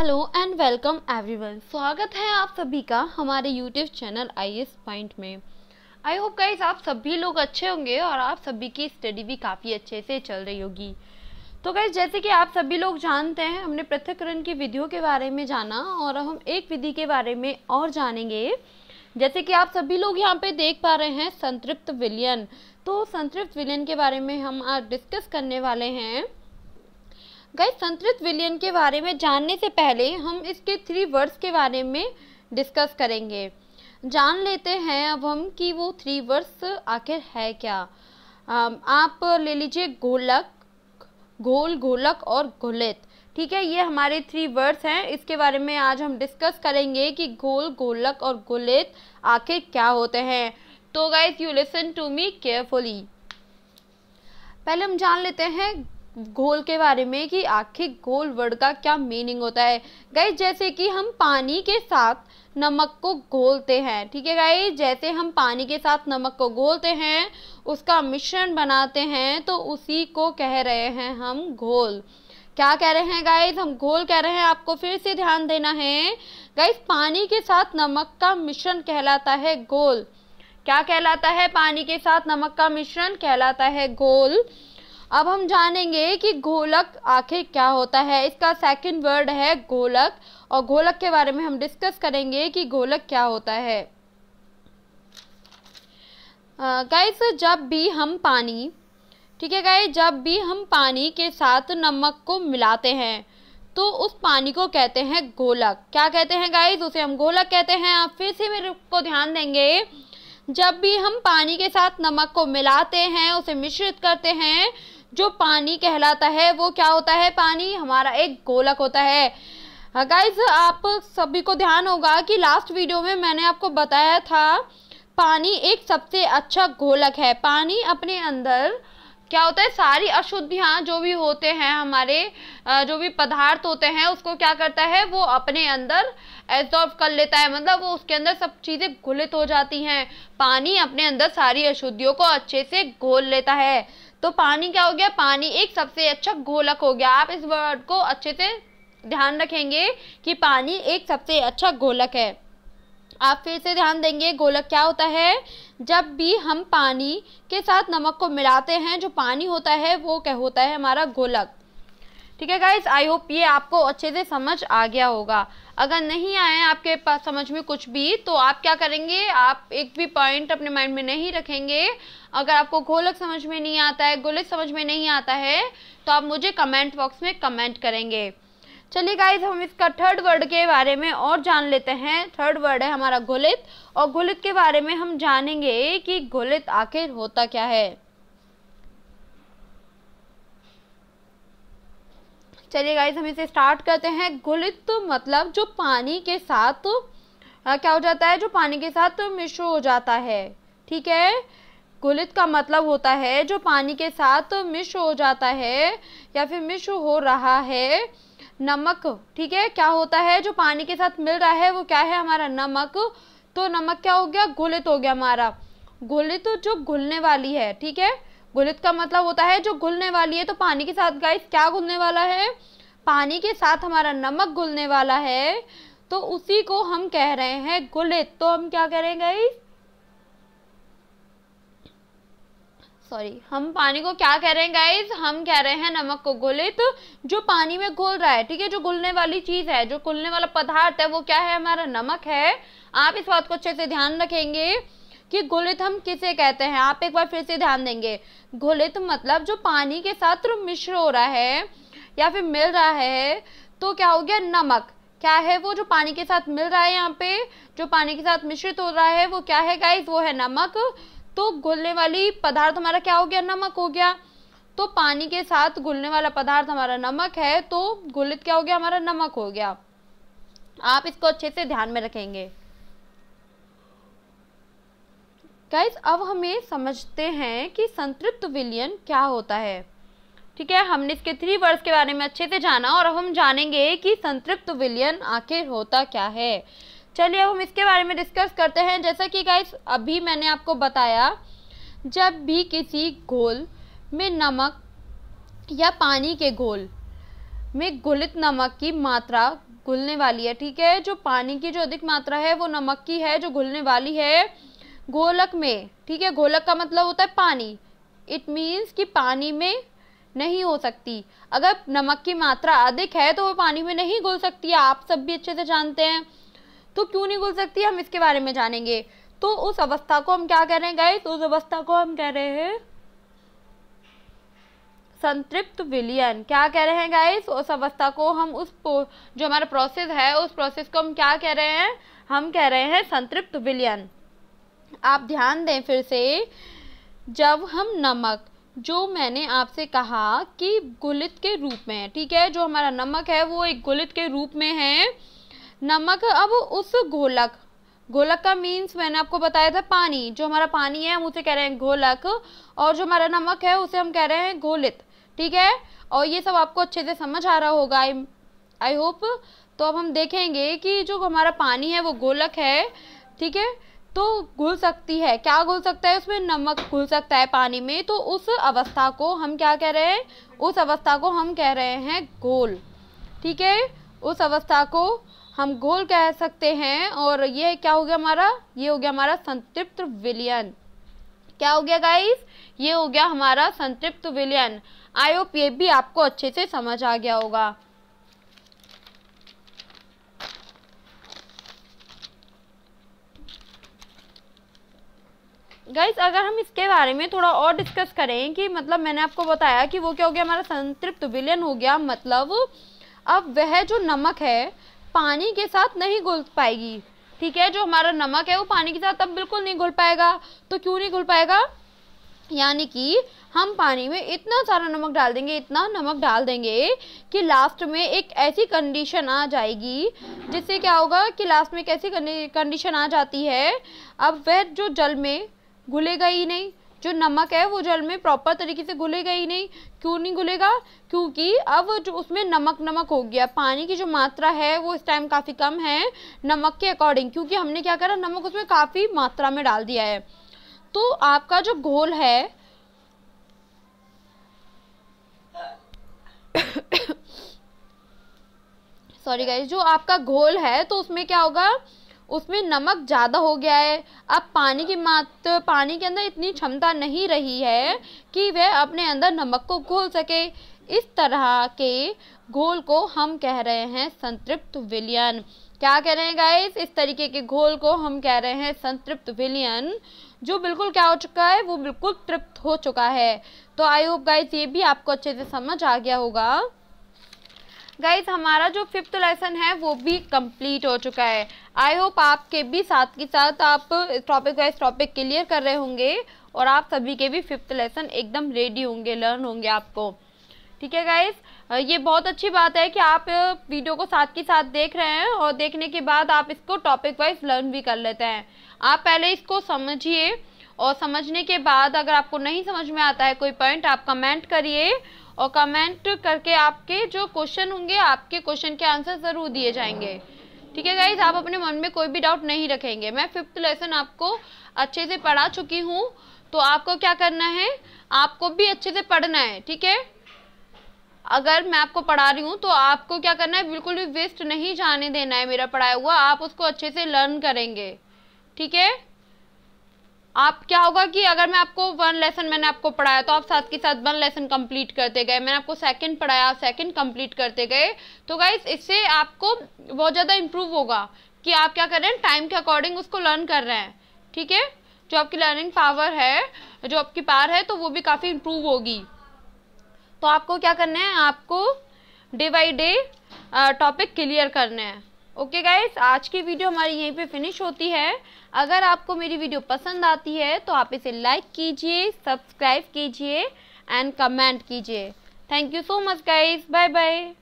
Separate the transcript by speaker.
Speaker 1: hello and welcome everyone स्वागत है आप सभी का हमारे YouTube channel I S point में आई होप गाइज आप सभी लोग अच्छे होंगे और आप सभी की स्टडी भी काफ़ी अच्छे से चल रही होगी तो गाइज जैसे कि आप सभी लोग जानते हैं हमने पृथककरण की विधियों के बारे में जाना और हम एक विधि के बारे में और जानेंगे जैसे कि आप सभी लोग यहाँ पे देख पा रहे हैं संतृप्त विलियन तो संतृप्त विलियन के बारे में हम आज डिस्कस करने वाले हैं गाइस संतरित विलियन के बारे में जानने से पहले हम इसके थ्री वर्ड्स के बारे में डिस्कस करेंगे जान लेते हैं अब हम कि वो थ्री वर्ड्स आखिर है क्या आप ले लीजिए गोलक गोल गोलक और घोलित ठीक है ये हमारे थ्री वर्ड्स हैं इसके बारे में आज हम डिस्कस करेंगे कि गोल गोलक और गुलित आखिर क्या होते हैं तो guys you listen to me carefully पहले हम जान लेते हैं घोल के बारे में कि आखिर घोल वर्ड का क्या मीनिंग होता है गाइज जैसे कि हम पानी के साथ नमक को घोलते हैं ठीक है गाई जैसे हम पानी के साथ नमक को घोलते हैं उसका मिश्रण बनाते हैं तो उसी को कह रहे हैं हम घोल क्या कह रहे हैं गाइज हम घोल कह रहे हैं आपको फिर से ध्यान देना है गाइज पानी के साथ नमक का मिश्रण कहलाता है घोल क्या कहलाता है पानी के साथ नमक का मिश्रण कहलाता है घोल अब हम जानेंगे कि घोलक आखिर क्या होता है इसका सेकंड वर्ड है घोलक और घोलक के बारे में हम डिस्कस करेंगे कि घोलक क्या होता है गाइस जब भी हम पानी ठीक है गाइस जब भी हम पानी के साथ नमक को मिलाते हैं तो उस पानी को कहते हैं घोलक क्या कहते हैं गाइस उसे हम घोलक कहते हैं आप फिर से मेरे को ध्यान देंगे जब भी हम पानी के साथ नमक को मिलाते हैं उसे मिश्रित करते हैं जो पानी कहलाता है वो क्या होता है पानी हमारा एक गोलक होता है गाइज हाँ, आप सभी को ध्यान होगा कि लास्ट वीडियो में मैंने आपको बताया था पानी एक सबसे अच्छा गोलक है पानी अपने अंदर क्या होता है सारी अशुद्धियाँ जो भी होते हैं हमारे जो भी पदार्थ होते हैं उसको क्या करता है वो अपने अंदर एब्जॉर्ब कर लेता है मतलब वो उसके अंदर सब चीज़ें घुलित हो जाती हैं पानी अपने अंदर सारी अशुद्धियों को अच्छे से घोल लेता है तो पानी क्या हो गया पानी एक सबसे अच्छा घोलक हो गया आप इस वर्ड को अच्छे से ध्यान रखेंगे कि पानी एक सबसे अच्छा घोलक है आप फिर से ध्यान देंगे घोलक क्या होता है जब भी हम पानी के साथ नमक को मिलाते हैं जो पानी होता है वो क्या होता है हमारा घोलक ठीक है गाइज आई होप ये आपको अच्छे से समझ आ गया होगा अगर नहीं आए आपके पास समझ में कुछ भी तो आप क्या करेंगे आप एक भी पॉइंट अपने माइंड में नहीं रखेंगे अगर आपको घोलक समझ में नहीं आता है गोलक समझ में नहीं आता है तो आप मुझे कमेंट बॉक्स में कमेंट करेंगे चलिए गाइज हम इसका थर्ड वर्ड के बारे में और जान लेते हैं थर्ड वर्ड है हमारा घोलित और घोलित के बारे में हम जानेंगे कि घोलित आखिर होता क्या है चलिए गाइज हम इसे स्टार्ट करते हैं गुलित तो मतलब जो पानी के साथ तो, आ, क्या हो जाता है जो पानी के साथ तो मिश्र हो जाता है ठीक है गुलित का मतलब होता है जो पानी के साथ मिश्र हो जाता है या फिर मिश्र हो रहा है नमक ठीक है क्या होता है जो पानी के साथ मिल रहा है वो क्या है हमारा नमक तो नमक क्या हो गया गुलित हो गया हमारा गुलित जो घुलने वाली है ठीक है गुलित का मतलब होता है जो घुलने वाली है तो पानी के साथ गाइस क्या घुलने वाला है पानी के साथ हमारा नमक घुलने वाला है तो उसी को हम कह रहे हैं गुलित तो हम क्या करेंगे सॉरी हम पानी को क्या कह रहे हैं गाइज हम कह रहे हैं नमक को गुलित जो पानी में घुल रहा है ठीक है जो घुलने वाली चीज है जो घुलने वाला पदार्थ है वो क्या है हमारा नमक है आप इस बात को अच्छे से ध्यान रखेंगे कि घुलित हम किसे कहते हैं आप एक बार फिर से ध्यान देंगे घुलित मतलब जो पानी के साथ मिश्र हो रहा है या फिर मिल रहा है तो क्या हो गया नमक क्या है वो जो पानी के साथ मिल रहा है यहाँ पे जो पानी के साथ मिश्रित हो रहा है वो क्या है गाइस वो है नमक तो घुलने वाली पदार्थ हमारा क्या हो गया नमक हो गया तो पानी के साथ घुलने वाला पदार्थ हमारा नमक है तो घुलित क्या हो गया हमारा नमक हो गया आप इसको अच्छे से ध्यान में रखेंगे गाइस अब हमें समझते हैं कि संतृप्त विलियन क्या होता है ठीक है हमने इसके थ्री वर्ड्स के बारे में अच्छे से जाना और अब हम जानेंगे कि संतृप्त विलियन आखिर होता क्या है चलिए अब हम इसके बारे में डिस्कस करते हैं जैसा कि गाइस अभी मैंने आपको बताया जब भी किसी घोल में नमक या पानी के घोल में घुलित नमक की मात्रा घुलने वाली है ठीक है जो पानी की जो अधिक मात्रा है वो नमक की है जो घुलने वाली है गोलक में ठीक है गोलक का मतलब होता है पानी इट मीन्स कि पानी में नहीं हो सकती अगर नमक की मात्रा अधिक है तो वो पानी में नहीं घुल सकती आप सब भी अच्छे से जानते हैं तो क्यों नहीं घुल सकती हम इसके बारे में जानेंगे तो उस अवस्था को हम क्या कह रहे हैं गाइस उस अवस्था को हम कह रहे हैं संतृप्त विलियन क्या कह रहे हैं गाइस उस अवस्था को हम उस जो हमारा प्रोसेस है उस प्रोसेस को हम क्या कह रहे हैं हम कह रहे हैं संतृप्त विलियन आप ध्यान दें फिर से जब हम नमक जो मैंने आपसे कहा कि गुलित के रूप में है ठीक है जो हमारा नमक है वो एक गुलित के रूप में है नमक अब उस घोलक घोलक का मीन्स मैंने आपको बताया था पानी जो हमारा पानी है हम उसे कह रहे हैं घोलक और जो हमारा नमक है उसे हम कह रहे हैं घोलित ठीक है और ये सब आपको अच्छे से समझ आ रहा होगा आई आई होप तो अब हम देखेंगे कि जो हमारा पानी है वो गोलक है ठीक है तो घुल सकती है क्या घुल सकता है उसमें नमक घुल सकता है पानी में तो उस अवस्था को हम क्या कह रहे हैं उस अवस्था को हम कह रहे हैं घोल ठीक है उस अवस्था को हम घोल कह सकते हैं और ये क्या हो गया हमारा ये हो गया हमारा संतृप्त विलयन क्या हो गया गाइस ये हो गया हमारा संतृप्त विलयन आई होप ये भी आपको अच्छे से समझ आ गया होगा गाइस अगर हम इसके बारे में थोड़ा और डिस्कस करें कि मतलब मैंने आपको बताया कि वो क्या हो गया हमारा संतृप्त विलयन हो गया मतलब अब वह जो नमक है पानी के साथ नहीं घुल पाएगी ठीक है जो हमारा नमक है वो पानी के साथ अब बिल्कुल नहीं घुल पाएगा तो क्यों नहीं घुल पाएगा यानी कि हम पानी में इतना सारा नमक डाल देंगे इतना नमक डाल देंगे कि लास्ट में एक ऐसी कंडीशन आ जाएगी जिससे क्या होगा कि लास्ट में एक ऐसी कंडीशन आ जाती है अब वह जो जल में घुलेगा ही नहीं जो नमक है वो जल में प्रॉपर तरीके से घुलेगा ही नहीं क्यों नहीं घुलेगा क्योंकि अब जो उसमें नमक नमक हो गया पानी की जो मात्रा है वो इस टाइम काफ़ी कम है नमक के अकॉर्डिंग क्योंकि हमने क्या करा नमक उसमें काफ़ी मात्रा में डाल दिया है तो आपका जो घोल है सॉरी गाइस जो आपका घोल है तो उसमें क्या होगा उसमें नमक ज़्यादा हो गया है अब पानी की मात पानी के अंदर इतनी क्षमता नहीं रही है कि वह अपने अंदर नमक को घोल सके इस तरह के घोल को हम कह रहे हैं संतृप्त विलयन क्या कह रहे हैं गाइस इस तरीके के घोल को हम कह रहे हैं संतृप्त विलयन जो बिल्कुल क्या हो चुका है वो बिल्कुल तृप्त हो चुका है तो आई होप गाइस ये भी आपको अच्छे से समझ आ गया होगा गाइज हमारा जो फिफ्थ लेसन है वो भी कंप्लीट हो चुका है आई होप आपके भी साथ के साथ आप टॉपिक वाइज टॉपिक क्लियर कर रहे होंगे और आप सभी के भी फिफ्थ लेसन एकदम रेडी होंगे लर्न होंगे आपको ठीक है गाइज ये बहुत अच्छी बात है कि आप वीडियो को साथ के साथ देख रहे हैं और देखने के बाद आप इसको टॉपिक वाइज लर्न भी कर लेते हैं आप पहले इसको समझिए और समझने के बाद अगर आपको नहीं समझ में आता है कोई पॉइंट आप कमेंट करिए और कमेंट करके आपके जो क्वेश्चन होंगे आपके क्वेश्चन के आंसर ज़रूर दिए जाएंगे ठीक है गाइज आप अपने मन में कोई भी डाउट नहीं रखेंगे मैं फिफ्थ लेसन आपको अच्छे से पढ़ा चुकी हूँ तो आपको क्या करना है आपको भी अच्छे से पढ़ना है ठीक है अगर मैं आपको पढ़ा रही हूँ तो आपको क्या करना है बिल्कुल भी वेस्ट नहीं जाने देना है मेरा पढ़ाया हुआ आप उसको अच्छे से लर्न करेंगे ठीक है आप क्या होगा कि अगर मैं आपको वन लेसन मैंने आपको पढ़ाया तो आप साथ के साथ वन लेसन कंप्लीट करते गए मैंने आपको सेकंड पढ़ाया आप सेकंड कंप्लीट करते गए तो गाइज इससे आपको बहुत ज़्यादा इम्प्रूव होगा कि आप क्या कर रहे हैं टाइम के अकॉर्डिंग उसको लर्न कर रहे हैं ठीक है जो आपकी लर्निंग पावर है जो आपकी पावर है तो वो भी काफ़ी इम्प्रूव होगी तो आपको क्या करना है आपको day by day topic clear करना है ओके okay गाइज आज की वीडियो हमारी यहीं पे फिनिश होती है अगर आपको मेरी वीडियो पसंद आती है तो आप इसे लाइक कीजिए सब्सक्राइब कीजिए एंड कमेंट कीजिए thank you so much guys bye bye